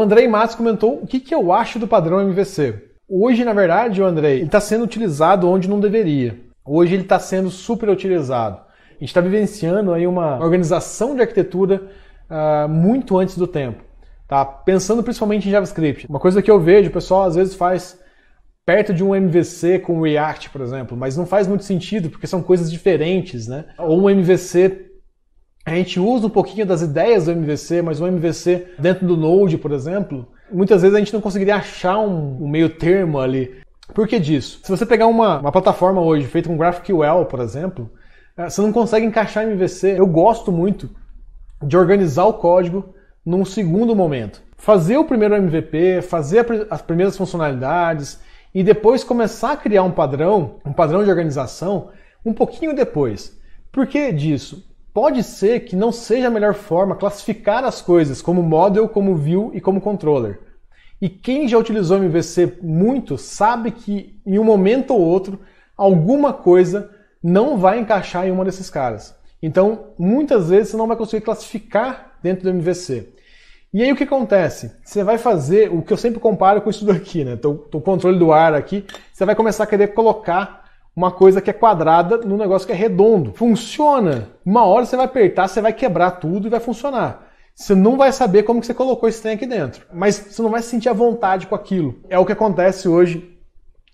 O Andrei Matos comentou o que, que eu acho do padrão MVC. Hoje, na verdade, o Andrei, ele está sendo utilizado onde não deveria. Hoje ele está sendo super utilizado. A gente está vivenciando aí uma organização de arquitetura uh, muito antes do tempo. Tá? Pensando principalmente em JavaScript. Uma coisa que eu vejo, o pessoal às vezes faz perto de um MVC com React, por exemplo, mas não faz muito sentido porque são coisas diferentes, né? Ou um MVC a gente usa um pouquinho das ideias do MVC, mas o MVC dentro do Node, por exemplo, muitas vezes a gente não conseguiria achar um, um meio termo ali. Por que disso? Se você pegar uma, uma plataforma hoje feita com GraphQL, por exemplo, eh, você não consegue encaixar MVC. Eu gosto muito de organizar o código num segundo momento. Fazer o primeiro MVP, fazer as primeiras funcionalidades e depois começar a criar um padrão, um padrão de organização um pouquinho depois. Por que disso? Pode ser que não seja a melhor forma classificar as coisas como model, como view e como controller. E quem já utilizou MVC muito sabe que em um momento ou outro alguma coisa não vai encaixar em uma desses caras. Então, muitas vezes você não vai conseguir classificar dentro do MVC. E aí o que acontece? Você vai fazer o que eu sempre comparo com isso daqui, né? Então, tô, o controle do ar aqui. Você vai começar a querer colocar uma coisa que é quadrada num negócio que é redondo. Funciona. Uma hora você vai apertar, você vai quebrar tudo e vai funcionar. Você não vai saber como que você colocou esse trem aqui dentro, mas você não vai se sentir à vontade com aquilo. É o que acontece hoje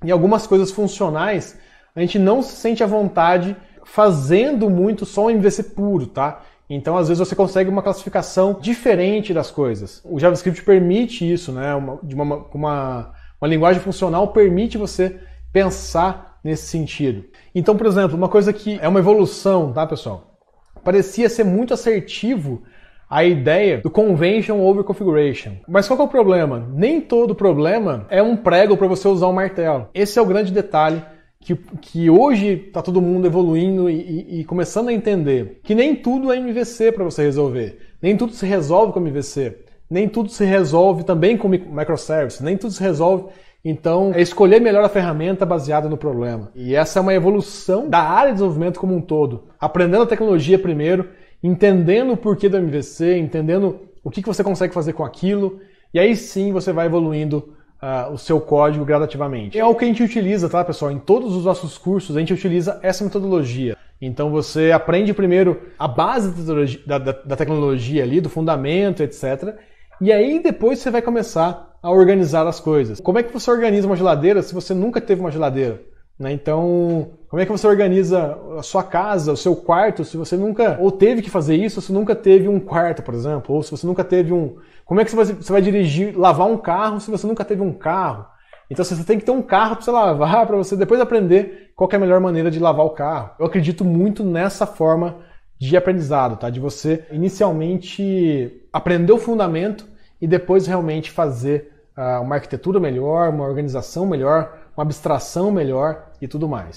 em algumas coisas funcionais, a gente não se sente à vontade fazendo muito só um MVC puro, tá? Então, às vezes, você consegue uma classificação diferente das coisas. O JavaScript permite isso, né? Uma, de uma, uma, uma linguagem funcional permite você pensar nesse sentido. Então, por exemplo, uma coisa que é uma evolução, tá, pessoal? Parecia ser muito assertivo a ideia do convention over configuration. Mas qual é o problema? Nem todo problema é um prego para você usar um martelo. Esse é o grande detalhe que, que hoje está todo mundo evoluindo e, e, e, começando a entender que nem tudo é MVC para você resolver, nem tudo se resolve com MVC, nem tudo se resolve também com microservice, nem tudo se resolve então, é escolher melhor a ferramenta baseada no problema. E essa é uma evolução da área de desenvolvimento como um todo. Aprendendo a tecnologia primeiro, entendendo o porquê do MVC, entendendo o que, que você consegue fazer com aquilo, e aí sim você vai evoluindo uh, o seu código gradativamente. É o que a gente utiliza, tá, pessoal? Em todos os nossos cursos, a gente utiliza essa metodologia. Então você aprende primeiro a base da, da, da tecnologia ali, do fundamento, etc. E aí depois você vai começar a organizar as coisas. Como é que você organiza uma geladeira se você nunca teve uma geladeira? Né? Então, como é que você organiza a sua casa, o seu quarto, se você nunca ou teve que fazer isso, se nunca teve um quarto, por exemplo, ou se você nunca teve um. Como é que você vai, você vai dirigir, lavar um carro se você nunca teve um carro? Então você tem que ter um carro para você lavar, para você depois aprender qual é a melhor maneira de lavar o carro. Eu acredito muito nessa forma de aprendizado, tá? De você inicialmente aprender o fundamento e depois realmente fazer ah, uma arquitetura melhor, uma organização melhor, uma abstração melhor e tudo mais.